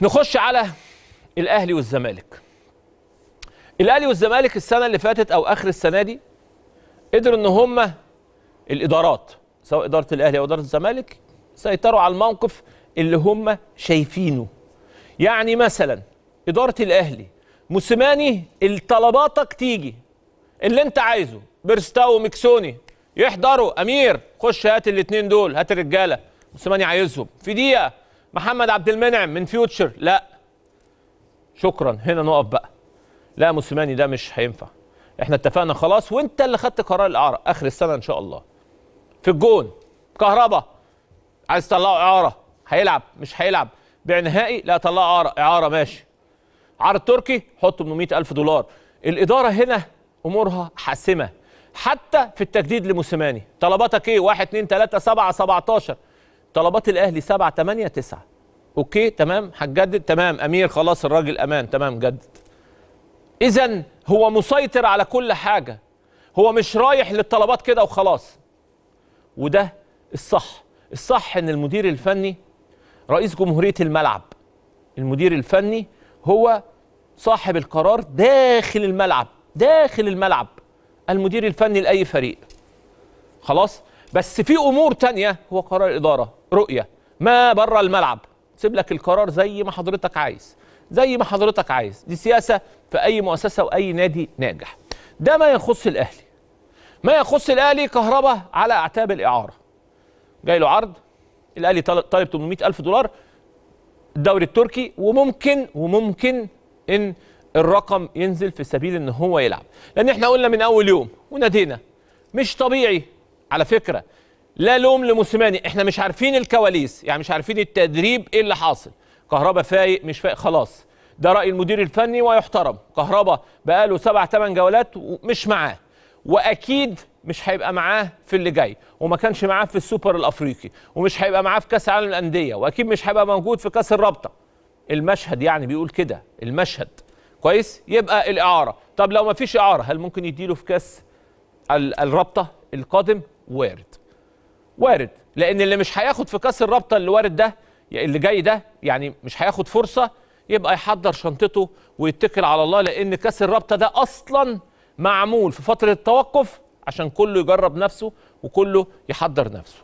نخش على الاهلي والزمالك الاهلي والزمالك السنه اللي فاتت او اخر السنه دي قدروا ان هم الادارات سواء اداره الاهلي او اداره الزمالك سيطروا على الموقف اللي هم شايفينه يعني مثلا اداره الاهلي موسيماني طلباتك تيجي اللي انت عايزه بيرستاو ومكسوني يحضروا امير خش هات الاثنين دول هات الرجاله موسيماني عايزهم في دقيقه محمد عبد المنعم من فيوتشر لا شكرا هنا نقف بقى لا موسيماني ده مش هينفع احنا اتفقنا خلاص وانت اللي خدت قرار الاعاره اخر السنه ان شاء الله في الجون كهربا عايز تطلعه اعاره هيلعب مش هيلعب بيع نهائي لا طلعه اعاره اعاره ماشي عرض تركي حطه ب ألف دولار الاداره هنا امورها حاسمه حتى في التجديد لموسيماني طلباتك ايه 1 2 3 7 17 طلبات الاهلي 7 8 9 اوكي تمام هتجدد تمام امير خلاص الراجل امان تمام جدد اذا هو مسيطر على كل حاجه هو مش رايح للطلبات كده وخلاص وده الصح الصح ان المدير الفني رئيس جمهوريه الملعب المدير الفني هو صاحب القرار داخل الملعب داخل الملعب المدير الفني لاي فريق خلاص بس في امور تانية هو قرار الاداره رؤيه ما بره الملعب سيب لك القرار زي ما حضرتك عايز زي ما حضرتك عايز دي سياسه في اي مؤسسه واي نادي ناجح ده ما يخص الاهلي ما يخص الاهلي كهربا على اعتاب الاعاره جاي له عرض الاهلي طالب 800 الف دولار الدوري التركي وممكن وممكن ان الرقم ينزل في سبيل ان هو يلعب لان احنا قلنا من اول يوم ونادينا مش طبيعي على فكره لا لوم لموسيماني احنا مش عارفين الكواليس يعني مش عارفين التدريب ايه اللي حاصل كهربا فايق مش فايق خلاص ده راي المدير الفني ويحترم كهربا بقاله سبع ثمان جولات ومش معاه واكيد مش هيبقى معاه في اللي جاي وما كانش معاه في السوبر الافريقي ومش هيبقى معاه في كاس العالم الانديه واكيد مش هيبقى موجود في كاس الرابطه المشهد يعني بيقول كده المشهد كويس يبقى الاعاره طب لو ما فيش اعاره هل ممكن يديله في كاس الرابطه القادم وارد وارد لان اللي مش هياخد في كاس الرابطه اللي وارد ده اللي جاي ده يعني مش هياخد فرصه يبقى يحضر شنطته ويتكل على الله لان كاس الرابطه ده اصلا معمول في فتره التوقف عشان كله يجرب نفسه وكله يحضر نفسه